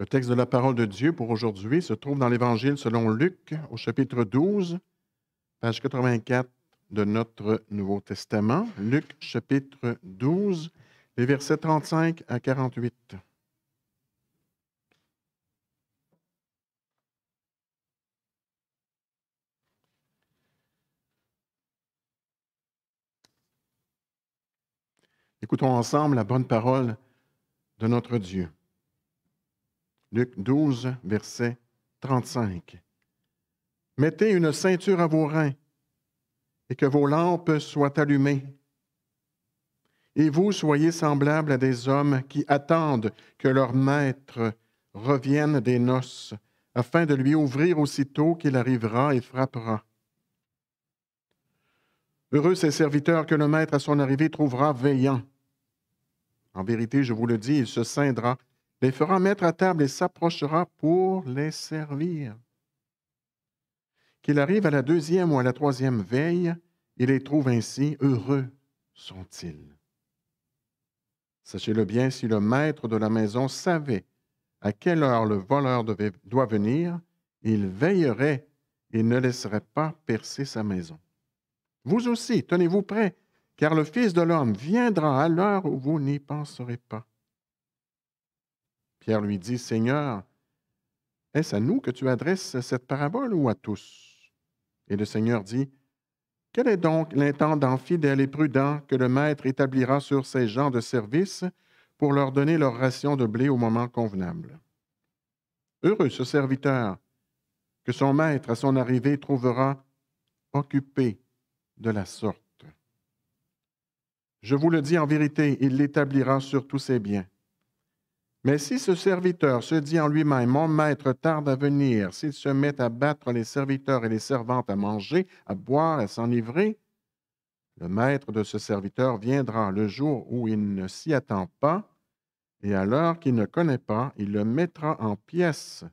Le texte de la parole de Dieu pour aujourd'hui se trouve dans l'Évangile selon Luc au chapitre 12, page 84 de notre Nouveau Testament. Luc chapitre 12, les versets 35 à 48. Écoutons ensemble la bonne parole de notre Dieu. Luc 12, verset 35. Mettez une ceinture à vos reins et que vos lampes soient allumées. Et vous soyez semblables à des hommes qui attendent que leur maître revienne des noces, afin de lui ouvrir aussitôt qu'il arrivera et frappera. Heureux ces serviteurs que le maître à son arrivée trouvera veillant. En vérité, je vous le dis, il se ceindra. » les fera mettre à table et s'approchera pour les servir. Qu'il arrive à la deuxième ou à la troisième veille, il les trouve ainsi, heureux sont-ils. Sachez-le bien, si le maître de la maison savait à quelle heure le voleur doit venir, il veillerait et ne laisserait pas percer sa maison. Vous aussi, tenez-vous prêts, car le Fils de l'homme viendra à l'heure où vous n'y penserez pas. Pierre lui dit, Seigneur, est-ce à nous que tu adresses cette parabole ou à tous? Et le Seigneur dit, Quel est donc l'intendant fidèle et prudent que le Maître établira sur ses gens de service pour leur donner leur ration de blé au moment convenable? Heureux ce serviteur que son Maître à son arrivée trouvera occupé de la sorte. Je vous le dis en vérité, il l'établira sur tous ses biens. Mais si ce serviteur se dit en lui-même, mon maître tarde à venir, s'il se met à battre les serviteurs et les servantes à manger, à boire, à s'enivrer, le maître de ce serviteur viendra le jour où il ne s'y attend pas, et alors qu'il ne connaît pas, il le mettra en pièces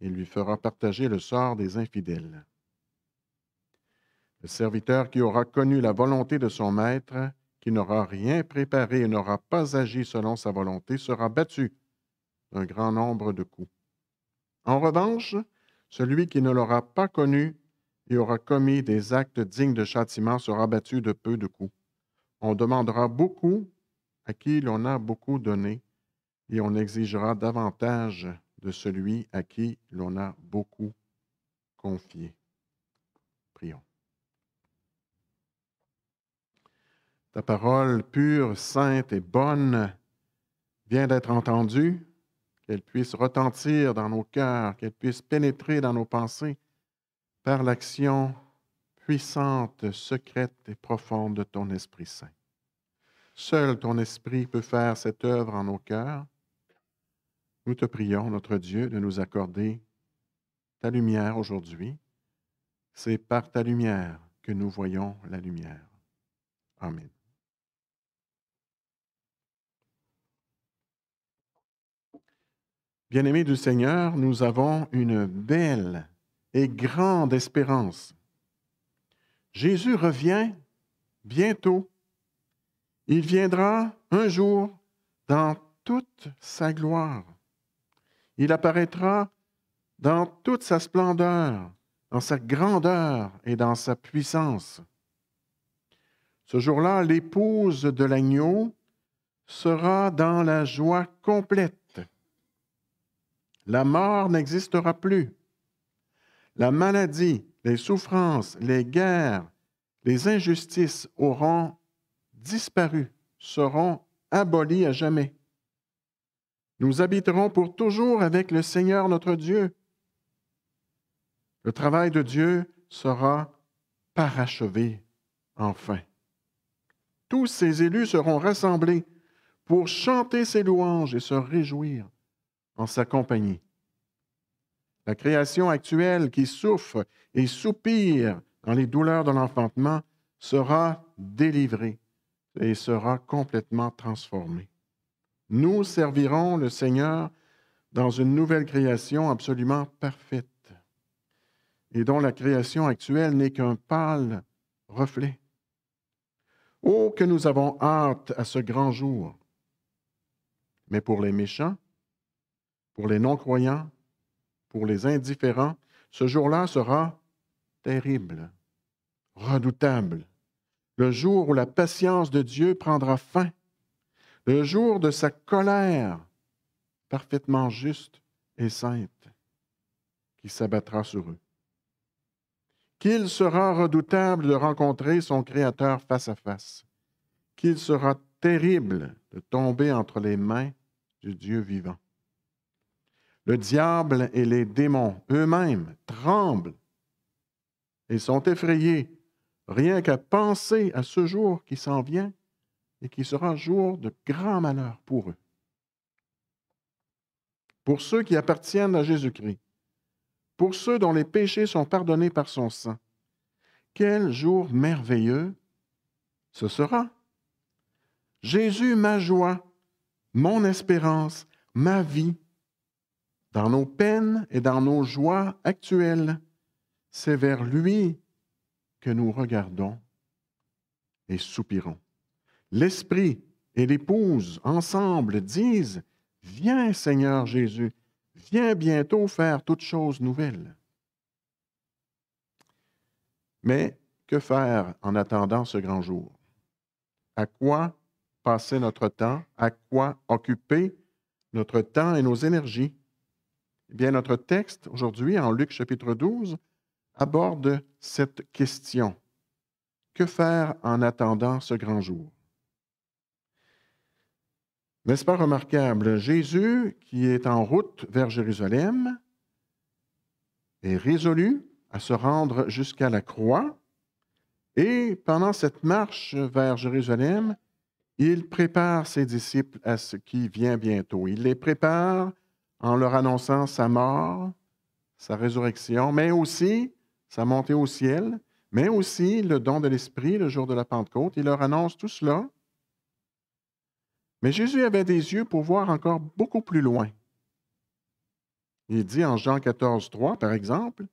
et lui fera partager le sort des infidèles. Le serviteur qui aura connu la volonté de son maître qui n'aura rien préparé et n'aura pas agi selon sa volonté sera battu d'un grand nombre de coups. En revanche, celui qui ne l'aura pas connu et aura commis des actes dignes de châtiment sera battu de peu de coups. On demandera beaucoup à qui l'on a beaucoup donné, et on exigera davantage de celui à qui l'on a beaucoup confié. Prions. Ta parole pure, sainte et bonne vient d'être entendue, qu'elle puisse retentir dans nos cœurs, qu'elle puisse pénétrer dans nos pensées par l'action puissante, secrète et profonde de ton Esprit Saint. Seul ton Esprit peut faire cette œuvre en nos cœurs. Nous te prions, notre Dieu, de nous accorder ta lumière aujourd'hui. C'est par ta lumière que nous voyons la lumière. Amen. Bien-aimés du Seigneur, nous avons une belle et grande espérance. Jésus revient bientôt. Il viendra un jour dans toute sa gloire. Il apparaîtra dans toute sa splendeur, dans sa grandeur et dans sa puissance. Ce jour-là, l'épouse de l'agneau sera dans la joie complète. La mort n'existera plus. La maladie, les souffrances, les guerres, les injustices auront disparu, seront abolies à jamais. Nous habiterons pour toujours avec le Seigneur notre Dieu. Le travail de Dieu sera parachevé enfin. Tous ses élus seront rassemblés pour chanter ses louanges et se réjouir sa compagnie. La création actuelle qui souffre et soupire dans les douleurs de l'enfantement sera délivrée et sera complètement transformée. Nous servirons le Seigneur dans une nouvelle création absolument parfaite et dont la création actuelle n'est qu'un pâle reflet. Oh, que nous avons hâte à ce grand jour. Mais pour les méchants, pour les non-croyants, pour les indifférents, ce jour-là sera terrible, redoutable. Le jour où la patience de Dieu prendra fin, le jour de sa colère parfaitement juste et sainte qui s'abattra sur eux. Qu'il sera redoutable de rencontrer son Créateur face à face, qu'il sera terrible de tomber entre les mains du Dieu vivant. Le diable et les démons eux-mêmes tremblent et sont effrayés rien qu'à penser à ce jour qui s'en vient et qui sera jour de grand malheur pour eux. Pour ceux qui appartiennent à Jésus-Christ, pour ceux dont les péchés sont pardonnés par son sang, quel jour merveilleux ce sera. Jésus, ma joie, mon espérance, ma vie, dans nos peines et dans nos joies actuelles. C'est vers lui que nous regardons et soupirons. L'Esprit et l'épouse ensemble disent, Viens Seigneur Jésus, viens bientôt faire toutes choses nouvelles. Mais que faire en attendant ce grand jour? À quoi passer notre temps? À quoi occuper notre temps et nos énergies? Eh bien, notre texte aujourd'hui, en Luc chapitre 12, aborde cette question. Que faire en attendant ce grand jour? N'est-ce pas remarquable? Jésus, qui est en route vers Jérusalem, est résolu à se rendre jusqu'à la croix. Et pendant cette marche vers Jérusalem, il prépare ses disciples à ce qui vient bientôt. Il les prépare en leur annonçant sa mort, sa résurrection, mais aussi sa montée au ciel, mais aussi le don de l'Esprit le jour de la Pentecôte. Il leur annonce tout cela. Mais Jésus avait des yeux pour voir encore beaucoup plus loin. Il dit en Jean 14, 3, par exemple,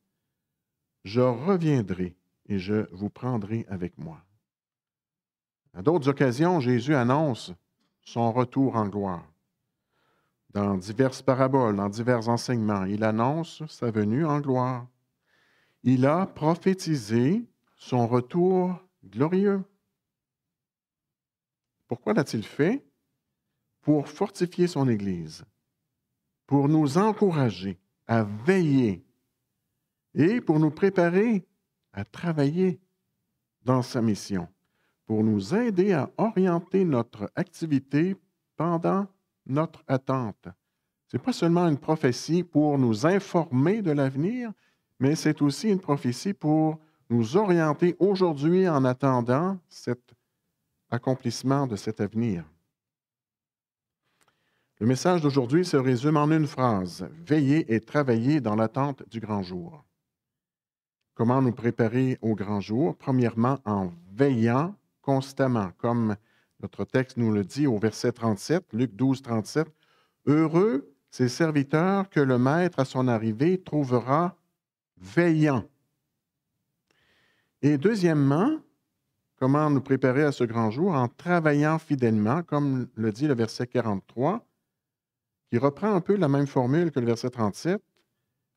Je reviendrai et je vous prendrai avec moi. À d'autres occasions, Jésus annonce son retour en gloire. Dans diverses paraboles, dans divers enseignements, il annonce sa venue en gloire. Il a prophétisé son retour glorieux. Pourquoi l'a-t-il fait Pour fortifier son Église, pour nous encourager à veiller et pour nous préparer à travailler dans sa mission, pour nous aider à orienter notre activité pendant notre attente. Ce n'est pas seulement une prophétie pour nous informer de l'avenir, mais c'est aussi une prophétie pour nous orienter aujourd'hui en attendant cet accomplissement de cet avenir. Le message d'aujourd'hui se résume en une phrase, veillez et travaillez dans l'attente du grand jour. Comment nous préparer au grand jour Premièrement, en veillant constamment, comme notre texte nous le dit au verset 37, Luc 12, 37. Heureux ces serviteurs que le maître à son arrivée trouvera veillant. » Et deuxièmement, comment nous préparer à ce grand jour en travaillant fidèlement, comme le dit le verset 43, qui reprend un peu la même formule que le verset 37,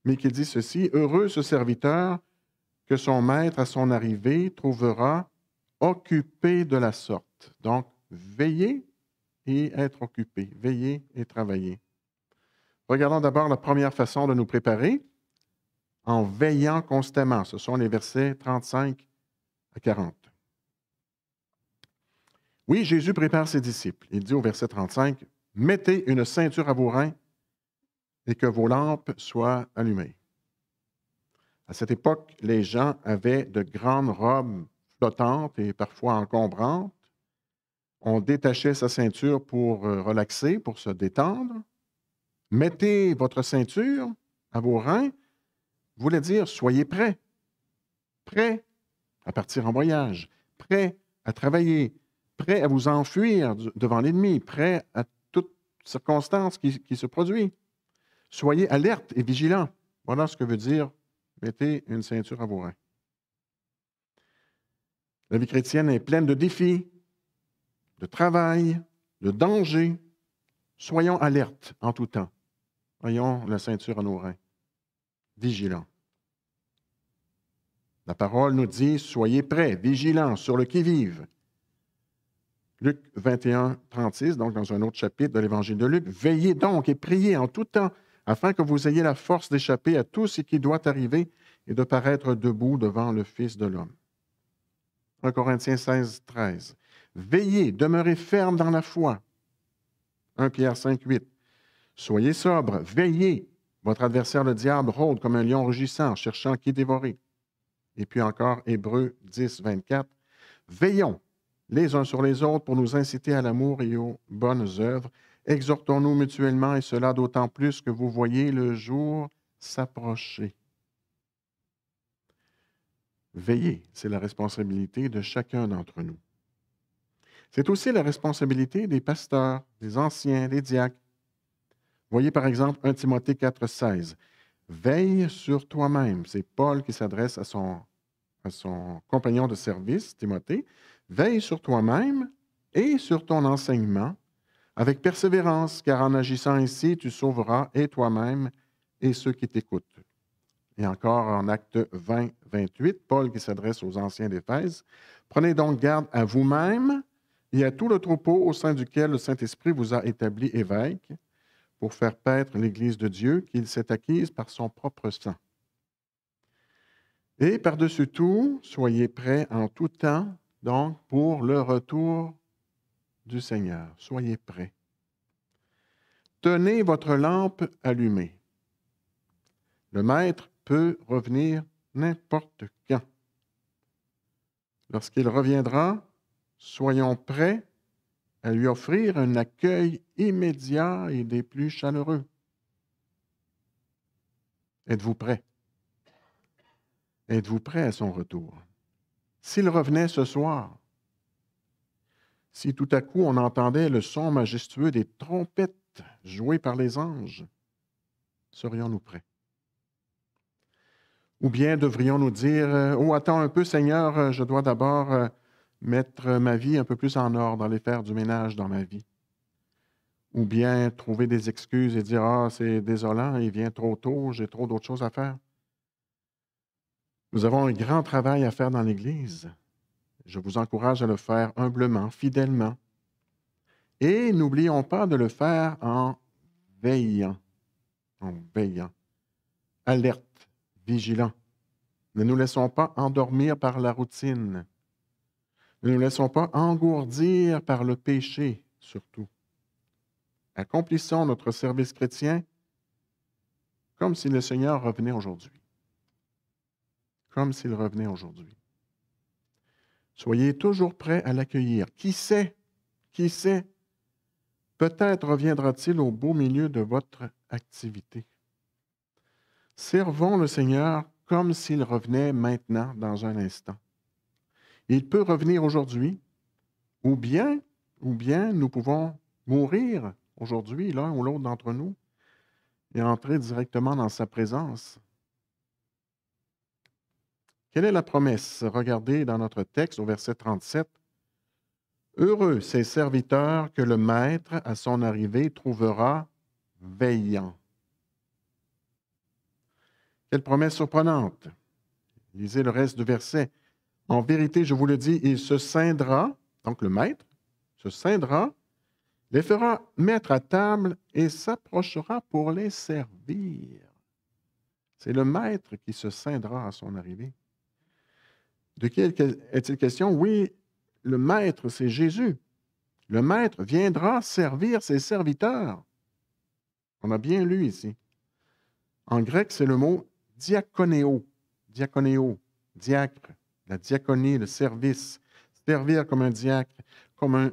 mais qui dit ceci, Heureux ce serviteur que son maître à son arrivée trouvera occupé de la sorte. Donc, veiller et être occupé, veiller et travailler. Regardons d'abord la première façon de nous préparer, en veillant constamment. Ce sont les versets 35 à 40. Oui, Jésus prépare ses disciples. Il dit au verset 35, Mettez une ceinture à vos reins et que vos lampes soient allumées. À cette époque, les gens avaient de grandes robes flottantes et parfois encombrantes on détachait sa ceinture pour euh, relaxer, pour se détendre. Mettez votre ceinture à vos reins voulait dire soyez prêts. Prêts à partir en voyage, prêts à travailler, prêts à vous enfuir devant l'ennemi, prêts à toute circonstance qui, qui se produit. Soyez alerte et vigilant. Voilà ce que veut dire mettez une ceinture à vos reins. La vie chrétienne est pleine de défis, de travail, de danger. Soyons alertes en tout temps. Ayons la ceinture à nos reins. Vigilants. La parole nous dit Soyez prêts, vigilants, sur le qui-vive. Luc 21, 36, donc dans un autre chapitre de l'Évangile de Luc Veillez donc et priez en tout temps, afin que vous ayez la force d'échapper à tout ce qui doit arriver et de paraître debout devant le Fils de l'homme. 1 Corinthiens 16, 13. Veillez, demeurez ferme dans la foi. 1 Pierre 5, 8. Soyez sobre, veillez. Votre adversaire, le diable, rôde comme un lion rugissant, cherchant qui dévorer. Et puis encore, Hébreu 10, 24. Veillons les uns sur les autres pour nous inciter à l'amour et aux bonnes œuvres. Exhortons-nous mutuellement, et cela d'autant plus que vous voyez le jour s'approcher. Veillez, c'est la responsabilité de chacun d'entre nous. C'est aussi la responsabilité des pasteurs, des anciens, des diacres. Voyez par exemple 1 Timothée 4, 16. Veille sur toi-même. C'est Paul qui s'adresse à son, à son compagnon de service, Timothée. Veille sur toi-même et sur ton enseignement avec persévérance, car en agissant ainsi, tu sauveras et toi-même et ceux qui t'écoutent. Et encore en acte 20, 28, Paul qui s'adresse aux anciens d'Éphèse, Prenez donc garde à vous-même et à tout le troupeau au sein duquel le Saint-Esprit vous a établi évêque pour faire paître l'Église de Dieu qu'il s'est acquise par son propre sang. Et par-dessus tout, soyez prêts en tout temps, donc, pour le retour du Seigneur. Soyez prêts. Tenez votre lampe allumée. Le Maître peut revenir n'importe quand. Lorsqu'il reviendra, Soyons prêts à lui offrir un accueil immédiat et des plus chaleureux. Êtes-vous prêts? Êtes-vous prêts à son retour? S'il revenait ce soir, si tout à coup on entendait le son majestueux des trompettes jouées par les anges, serions-nous prêts? Ou bien devrions-nous dire, Oh, attends un peu Seigneur, je dois d'abord euh, mettre ma vie un peu plus en ordre, aller faire du ménage dans ma vie. Ou bien trouver des excuses et dire Ah, c'est désolant, il vient trop tôt, j'ai trop d'autres choses à faire. Nous avons un grand travail à faire dans l'Église. Je vous encourage à le faire humblement, fidèlement. Et n'oublions pas de le faire en veillant, en veillant, alerte, vigilant. Ne nous laissons pas endormir par la routine. Ne nous laissons pas engourdir par le péché, surtout. Accomplissons notre service chrétien comme si le Seigneur revenait aujourd'hui. Comme s'il revenait aujourd'hui. Soyez toujours prêts à l'accueillir. Qui sait? Qui sait? Peut-être reviendra-t-il au beau milieu de votre activité. Servons le Seigneur comme s'il revenait maintenant dans un instant. Il peut revenir aujourd'hui, ou bien, ou bien nous pouvons mourir aujourd'hui, l'un ou l'autre d'entre nous, et entrer directement dans sa présence. Quelle est la promesse? Regardez dans notre texte au verset 37. Heureux ces serviteurs que le Maître, à son arrivée, trouvera veillants. Quelle promesse surprenante! Lisez le reste du verset. En vérité, je vous le dis, il se scindra, donc le maître, se scindra, les fera mettre à table et s'approchera pour les servir. C'est le maître qui se scindra à son arrivée. De qui est-il question? Oui, le maître, c'est Jésus. Le maître viendra servir ses serviteurs. On a bien lu ici. En grec, c'est le mot diaconéo, diaconéo, diacre la diaconie, le service, servir comme un diacre, comme un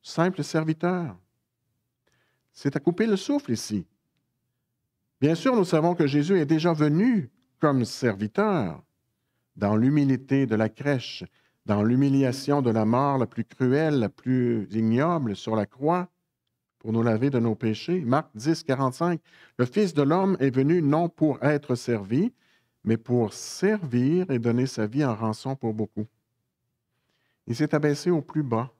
simple serviteur. C'est à couper le souffle ici. Bien sûr, nous savons que Jésus est déjà venu comme serviteur, dans l'humilité de la crèche, dans l'humiliation de la mort la plus cruelle, la plus ignoble sur la croix, pour nous laver de nos péchés. Marc 10, 45, le Fils de l'homme est venu non pour être servi, mais pour servir et donner sa vie en rançon pour beaucoup. Il s'est abaissé au plus bas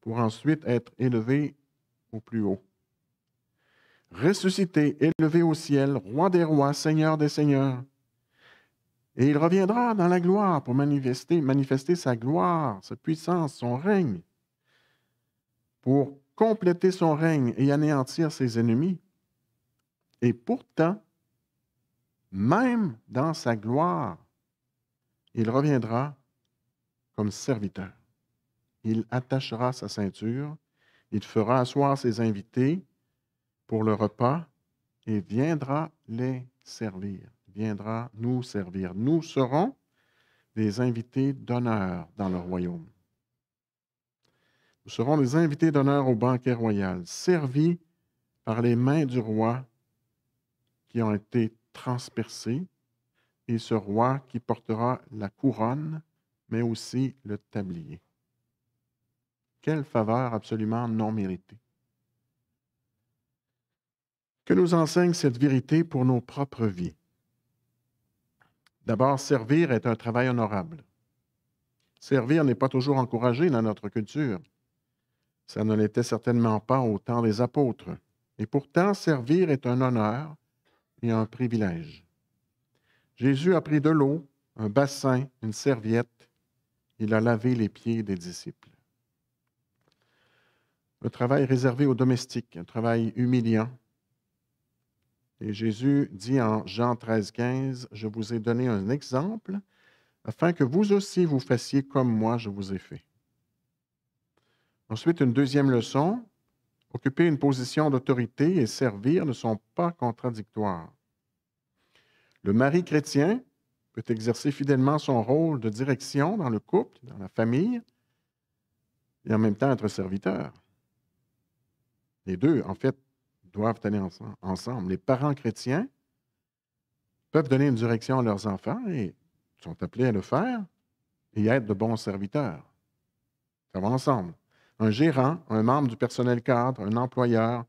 pour ensuite être élevé au plus haut. Ressuscité, élevé au ciel, roi des rois, seigneur des seigneurs. Et il reviendra dans la gloire pour manifester, manifester sa gloire, sa puissance, son règne, pour compléter son règne et anéantir ses ennemis. Et pourtant, même dans sa gloire, il reviendra comme serviteur. Il attachera sa ceinture, il fera asseoir ses invités pour le repas et viendra les servir, viendra nous servir. Nous serons des invités d'honneur dans le royaume. Nous serons des invités d'honneur au banquet royal, servis par les mains du roi qui ont été transpercé, et ce roi qui portera la couronne, mais aussi le tablier. Quelle faveur absolument non méritée. Que nous enseigne cette vérité pour nos propres vies? D'abord, servir est un travail honorable. Servir n'est pas toujours encouragé dans notre culture. Ça ne l'était certainement pas au temps des apôtres. Et pourtant, servir est un honneur et un privilège. Jésus a pris de l'eau, un bassin, une serviette. Il a lavé les pieds des disciples. le travail réservé aux domestiques, un travail humiliant. Et Jésus dit en Jean 13, 15, Je vous ai donné un exemple afin que vous aussi vous fassiez comme moi je vous ai fait. Ensuite, une deuxième leçon, Occuper une position d'autorité et servir ne sont pas contradictoires. Le mari chrétien peut exercer fidèlement son rôle de direction dans le couple, dans la famille, et en même temps être serviteur. Les deux, en fait, doivent aller ensemble. Les parents chrétiens peuvent donner une direction à leurs enfants et sont appelés à le faire et être de bons serviteurs. Ça va ensemble un gérant, un membre du personnel cadre, un employeur,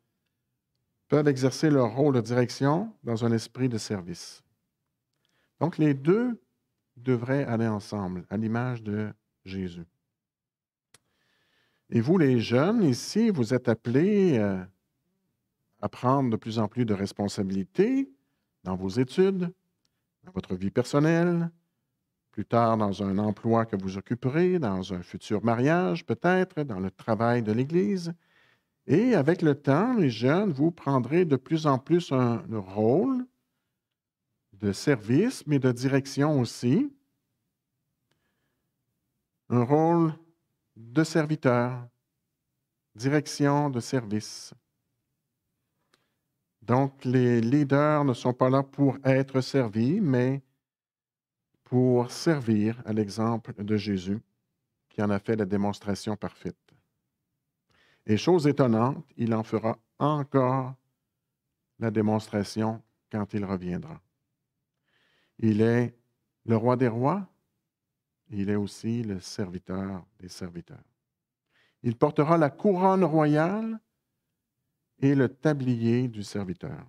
peuvent exercer leur rôle de direction dans un esprit de service. Donc les deux devraient aller ensemble, à l'image de Jésus. Et vous, les jeunes, ici, vous êtes appelés euh, à prendre de plus en plus de responsabilités dans vos études, dans votre vie personnelle, plus tard dans un emploi que vous occuperez, dans un futur mariage peut-être, dans le travail de l'Église. Et avec le temps, les jeunes, vous prendrez de plus en plus un, rôle de service, mais de direction aussi. Un rôle de serviteur, direction de service. Donc, les leaders ne sont pas là pour être servis, mais pour servir à l'exemple de Jésus qui en a fait la démonstration parfaite. Et chose étonnante, il en fera encore la démonstration quand il reviendra. Il est le roi des rois, il est aussi le serviteur des serviteurs. Il portera la couronne royale et le tablier du serviteur.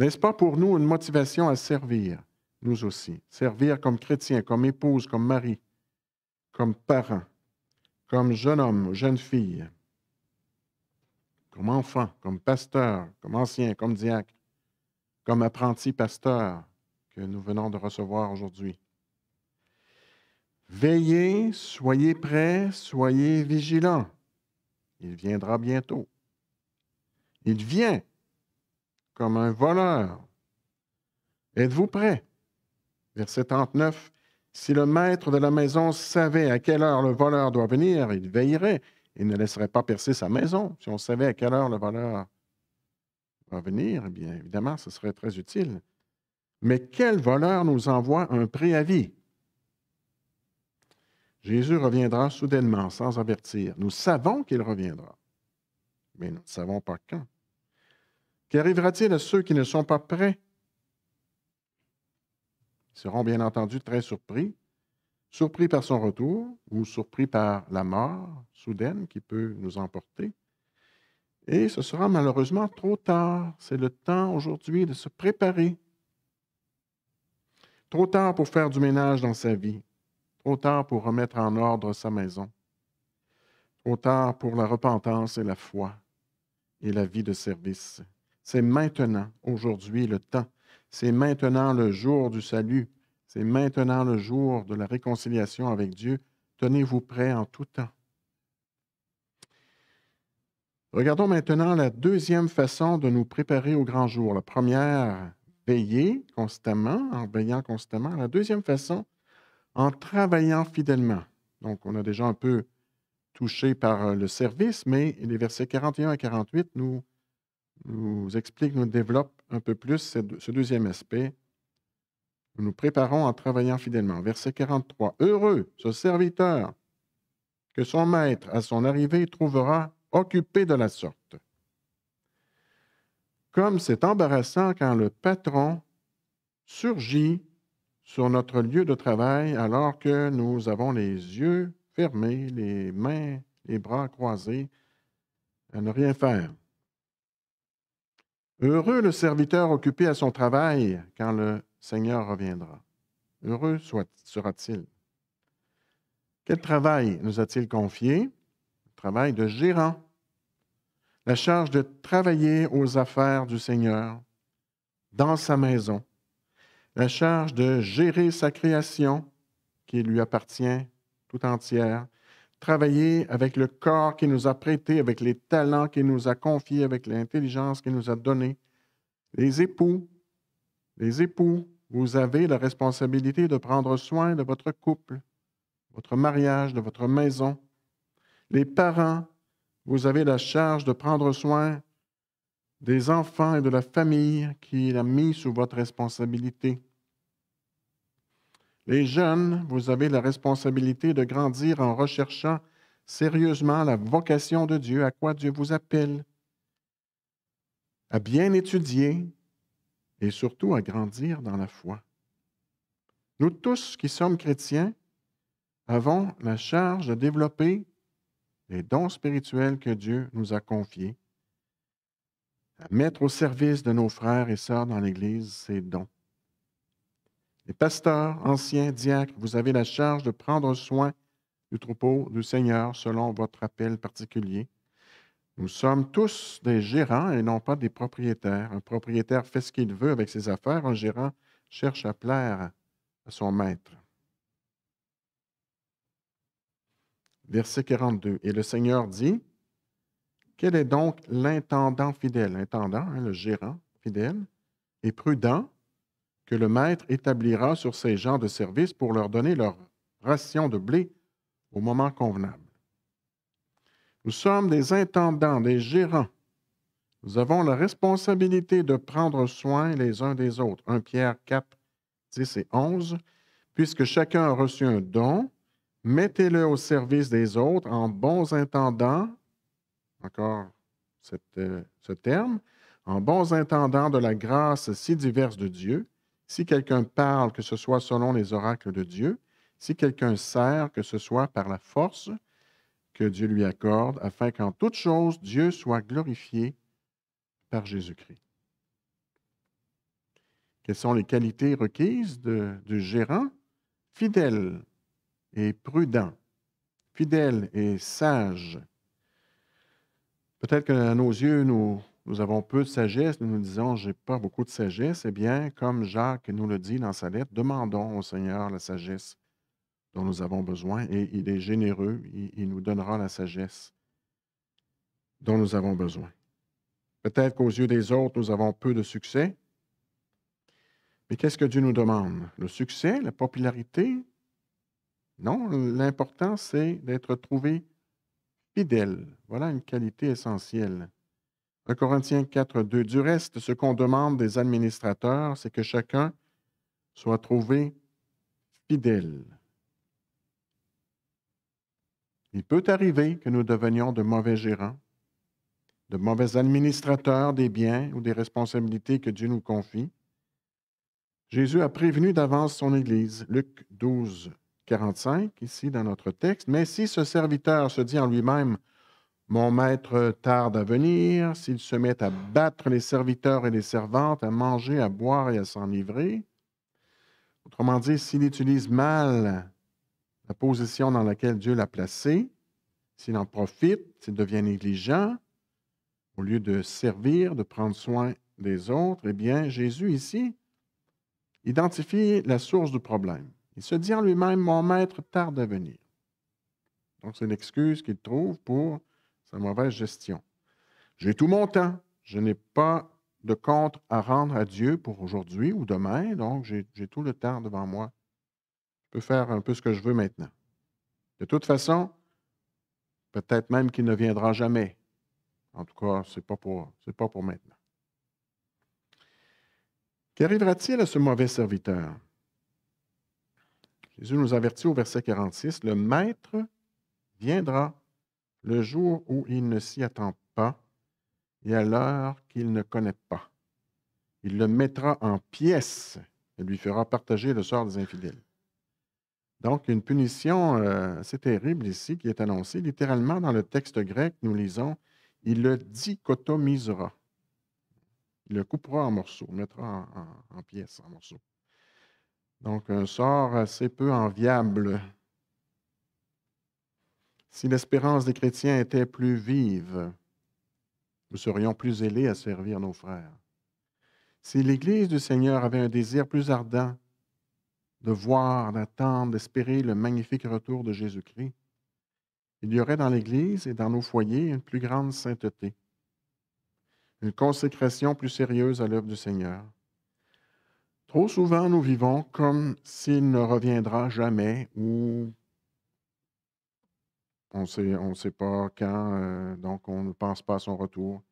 N'est-ce pas pour nous une motivation à servir, nous aussi. Servir comme chrétien, comme épouse, comme mari, comme parent, comme jeune homme, jeune fille, comme enfant, comme pasteur, comme ancien, comme diacre, comme apprenti pasteur que nous venons de recevoir aujourd'hui. Veillez, soyez prêts, soyez vigilants. Il viendra bientôt. Il vient comme un voleur. Êtes-vous prêts? Verset 39. Si le maître de la maison savait à quelle heure le voleur doit venir, il veillerait et ne laisserait pas percer sa maison. Si on savait à quelle heure le voleur va venir, eh bien évidemment, ce serait très utile. Mais quel voleur nous envoie un préavis? Jésus reviendra soudainement, sans avertir. Nous savons qu'il reviendra, mais nous ne savons pas quand. Qu'arrivera-t-il à ceux qui ne sont pas prêts seront bien entendu très surpris, surpris par son retour ou surpris par la mort soudaine qui peut nous emporter. Et ce sera malheureusement trop tard. C'est le temps aujourd'hui de se préparer. Trop tard pour faire du ménage dans sa vie. Trop tard pour remettre en ordre sa maison. Trop tard pour la repentance et la foi et la vie de service. C'est maintenant, aujourd'hui, le temps c'est maintenant le jour du salut. C'est maintenant le jour de la réconciliation avec Dieu. Tenez-vous prêts en tout temps. Regardons maintenant la deuxième façon de nous préparer au grand jour. La première, veiller constamment, en veillant constamment. La deuxième façon, en travaillant fidèlement. Donc, on a déjà un peu touché par euh, le service, mais les versets 41 à 48 nous, nous expliquent, nous développent un peu plus ce deuxième aspect. Nous nous préparons en travaillant fidèlement. Verset 43. Heureux ce serviteur que son maître, à son arrivée, trouvera occupé de la sorte. Comme c'est embarrassant quand le patron surgit sur notre lieu de travail alors que nous avons les yeux fermés, les mains, les bras croisés, à ne rien faire. Heureux le serviteur occupé à son travail quand le Seigneur reviendra. Heureux sera-t-il. Quel travail nous a-t-il confié? Le travail de gérant. La charge de travailler aux affaires du Seigneur dans sa maison. La charge de gérer sa création qui lui appartient tout entière travailler avec le corps qui nous a prêté, avec les talents qu'il nous a confiés, avec l'intelligence qu'il nous a donnée. Les époux, les époux, vous avez la responsabilité de prendre soin de votre couple, votre mariage, de votre maison. Les parents, vous avez la charge de prendre soin des enfants et de la famille qu'il a mis sous votre responsabilité. Les jeunes, vous avez la responsabilité de grandir en recherchant sérieusement la vocation de Dieu, à quoi Dieu vous appelle, à bien étudier et surtout à grandir dans la foi. Nous tous qui sommes chrétiens avons la charge de développer les dons spirituels que Dieu nous a confiés, à mettre au service de nos frères et sœurs dans l'Église ces dons. Les pasteurs, anciens, diacres, vous avez la charge de prendre soin du troupeau du Seigneur selon votre appel particulier. Nous sommes tous des gérants et non pas des propriétaires. Un propriétaire fait ce qu'il veut avec ses affaires, un gérant cherche à plaire à son maître. Verset 42. Et le Seigneur dit, quel est donc l'intendant fidèle, intendant, hein, le gérant fidèle, et prudent que le maître établira sur ces gens de service pour leur donner leur ration de blé au moment convenable. Nous sommes des intendants, des gérants. Nous avons la responsabilité de prendre soin les uns des autres. 1 Pierre 4, 10 et 11. Puisque chacun a reçu un don, mettez-le au service des autres en bons intendants, encore euh, ce terme, en bons intendants de la grâce si diverse de Dieu, si quelqu'un parle, que ce soit selon les oracles de Dieu, si quelqu'un sert, que ce soit par la force que Dieu lui accorde, afin qu'en toute chose, Dieu soit glorifié par Jésus-Christ. Quelles sont les qualités requises du gérant? Fidèle et prudent, fidèle et sage. Peut-être qu'à nos yeux, nous nous avons peu de sagesse, nous nous disons, j'ai pas beaucoup de sagesse, eh bien, comme Jacques nous le dit dans sa lettre, demandons au Seigneur la sagesse dont nous avons besoin, et il est généreux, il, il nous donnera la sagesse dont nous avons besoin. Peut-être qu'aux yeux des autres, nous avons peu de succès, mais qu'est-ce que Dieu nous demande? Le succès, la popularité? Non, l'important, c'est d'être trouvé fidèle. Voilà une qualité essentielle. 1 Corinthiens 4, 2. Du reste, ce qu'on demande des administrateurs, c'est que chacun soit trouvé fidèle. Il peut arriver que nous devenions de mauvais gérants, de mauvais administrateurs des biens ou des responsabilités que Dieu nous confie. Jésus a prévenu d'avance son Église, Luc 12, 45, ici dans notre texte, mais si ce serviteur se dit en lui-même, mon maître tarde à venir, s'il se met à battre les serviteurs et les servantes, à manger, à boire et à s'enivrer. Autrement dit, s'il utilise mal la position dans laquelle Dieu l'a placé, s'il en profite, s'il devient négligent, au lieu de servir, de prendre soin des autres, eh bien, Jésus ici identifie la source du problème. Il se dit en lui-même, mon maître tarde à venir. Donc, c'est l'excuse qu'il trouve pour une mauvaise gestion. J'ai tout mon temps. Je n'ai pas de compte à rendre à Dieu pour aujourd'hui ou demain, donc j'ai tout le temps devant moi. Je peux faire un peu ce que je veux maintenant. De toute façon, peut-être même qu'il ne viendra jamais. En tout cas, ce n'est pas, pour, pas pour maintenant. Qu'arrivera-t-il à ce mauvais serviteur? Jésus nous avertit au verset 46, le maître viendra le jour où il ne s'y attend pas et à l'heure qu'il ne connaît pas. Il le mettra en pièces et lui fera partager le sort des infidèles. Donc, une punition euh, c'est assez terrible ici qui est annoncée. Littéralement, dans le texte grec, nous lisons Il le dichotomisera. Il le coupera en morceaux, mettra en, en pièces, en morceaux. Donc, un sort assez peu enviable si l'espérance des chrétiens était plus vive, nous serions plus ailés à servir nos frères. Si l'Église du Seigneur avait un désir plus ardent de voir, d'attendre, d'espérer le magnifique retour de Jésus-Christ, il y aurait dans l'Église et dans nos foyers une plus grande sainteté, une consécration plus sérieuse à l'œuvre du Seigneur. Trop souvent, nous vivons comme s'il ne reviendra jamais ou on ne sait pas quand, euh, donc on ne pense pas à son retour.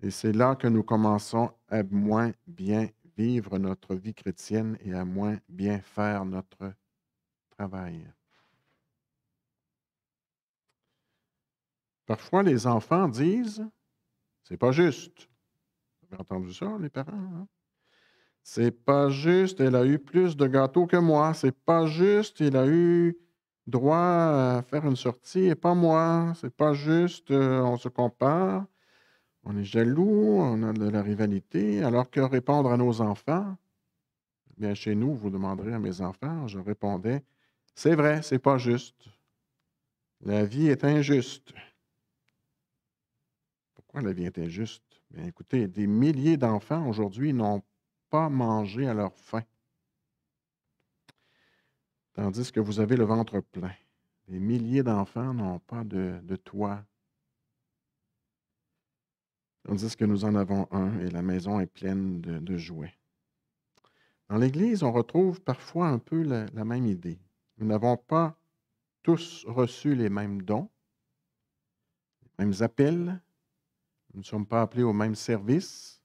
Et c'est là que nous commençons à moins bien vivre notre vie chrétienne et à moins bien faire notre travail. Parfois, les enfants disent c'est pas juste. Vous avez entendu ça, les parents? Hein? C'est pas juste, elle a eu plus de gâteaux que moi. C'est pas juste, il a eu droit à faire une sortie et pas moi. C'est pas juste, euh, on se compare, on est jaloux, on a de la rivalité, alors que répondre à nos enfants, eh bien chez nous, vous demanderez à mes enfants, je répondais, c'est vrai, c'est pas juste. La vie est injuste. Pourquoi la vie est injuste? Bien, écoutez, des milliers d'enfants aujourd'hui n'ont pas mangé à leur faim tandis que vous avez le ventre plein. Les milliers d'enfants n'ont pas de, de toit. Tandis que nous en avons un et la maison est pleine de, jouets. Dans l'Église, on retrouve parfois un peu la, la même idée. Nous n'avons pas tous reçu les mêmes dons, les mêmes appels. Nous ne sommes pas appelés au même service.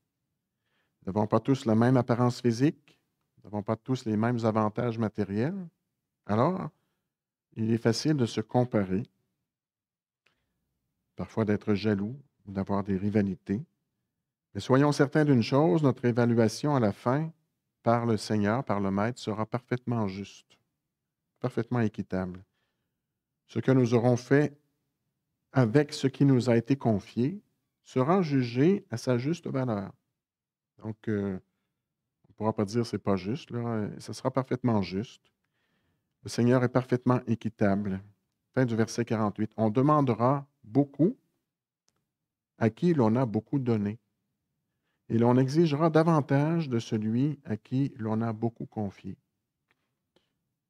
Nous n'avons pas tous la même apparence physique. Nous n'avons pas tous les mêmes avantages matériels. Alors, il est facile de se comparer, parfois d'être jaloux ou d'avoir des rivalités. Mais soyons certains d'une chose, notre évaluation à la fin par le Seigneur, par le Maître, sera parfaitement juste, parfaitement équitable. Ce que nous aurons fait avec ce qui nous a été confié sera jugé à sa juste valeur. Donc, euh, on ne pourra pas dire c'est pas juste, là, ça sera parfaitement juste. Le Seigneur est parfaitement équitable. Fin du verset 48. On demandera beaucoup à qui l'on a beaucoup donné. Et l'on exigera davantage de celui à qui l'on a beaucoup confié.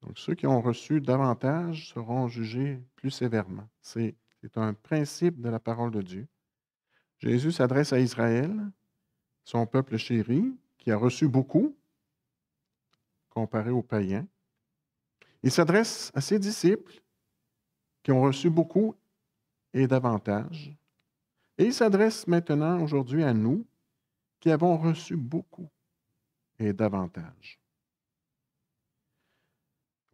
Donc ceux qui ont reçu davantage seront jugés plus sévèrement. C'est un principe de la parole de Dieu. Jésus s'adresse à Israël, son peuple chéri, qui a reçu beaucoup comparé aux païens. Il s'adresse à ses disciples qui ont reçu beaucoup et davantage. Et il s'adresse maintenant aujourd'hui à nous qui avons reçu beaucoup et davantage.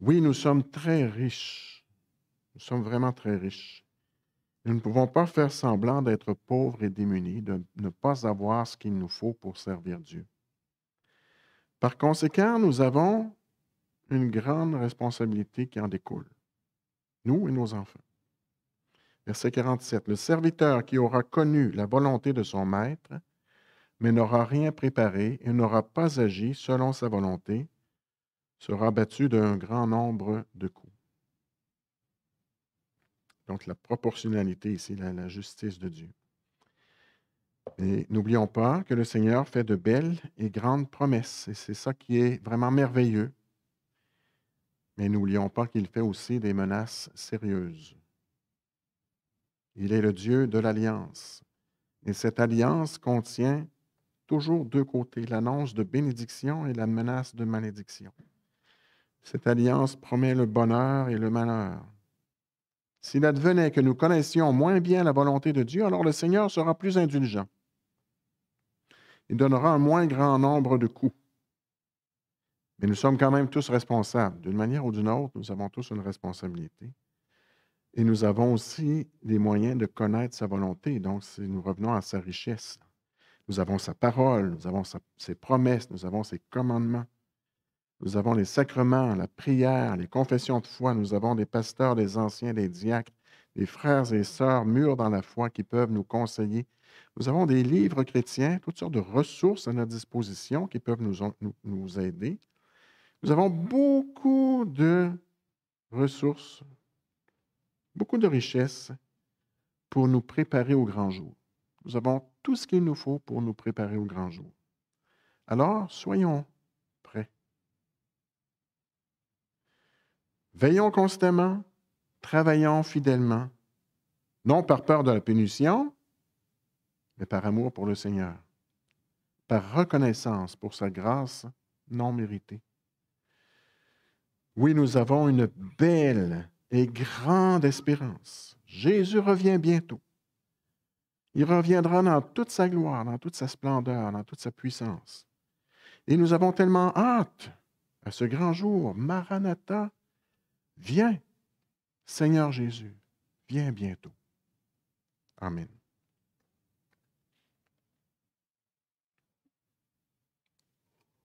Oui, nous sommes très riches. Nous sommes vraiment très riches. Nous ne pouvons pas faire semblant d'être pauvres et démunis, de ne pas avoir ce qu'il nous faut pour servir Dieu. Par conséquent, nous avons une grande responsabilité qui en découle, nous et nos enfants. Verset 47. Le serviteur qui aura connu la volonté de son maître, mais n'aura rien préparé et n'aura pas agi selon sa volonté, sera battu d'un grand nombre de coups. Donc la proportionnalité ici, la, la justice de Dieu. Et n'oublions pas que le Seigneur fait de belles et grandes promesses, et c'est ça qui est vraiment merveilleux. Mais n'oublions pas qu'il fait aussi des menaces sérieuses. Il est le Dieu de l'alliance. Et cette alliance contient toujours deux côtés, l'annonce de bénédiction et la menace de malédiction. Cette alliance promet le bonheur et le malheur. S'il advenait que nous connaissions moins bien la volonté de Dieu, alors le Seigneur sera plus indulgent. Il donnera un moins grand nombre de coups. Mais nous sommes quand même tous responsables. D'une manière ou d'une autre, nous avons tous une responsabilité. Et nous avons aussi des moyens de connaître sa volonté. Donc, si nous revenons à sa richesse, nous avons sa parole, nous avons ses promesses, nous avons ses commandements. Nous avons les sacrements, la prière, les confessions de foi. Nous avons des pasteurs, des anciens, des diacres, des frères et sœurs mûrs dans la foi qui peuvent nous conseiller. Nous avons des livres chrétiens, toutes sortes de ressources à notre disposition qui peuvent nous, nous aider. Nous avons beaucoup de ressources, beaucoup de richesses pour nous préparer au grand jour. Nous avons tout ce qu'il nous faut pour nous préparer au grand jour. Alors, soyons prêts. Veillons constamment, travaillons fidèlement, non par peur de la punition, mais par amour pour le Seigneur, par reconnaissance pour sa grâce non méritée. Oui, nous avons une belle et grande espérance. Jésus revient bientôt. Il reviendra dans toute sa gloire, dans toute sa splendeur, dans toute sa puissance. Et nous avons tellement hâte à ce grand jour. Maranatha, viens, Seigneur Jésus, viens bientôt. Amen.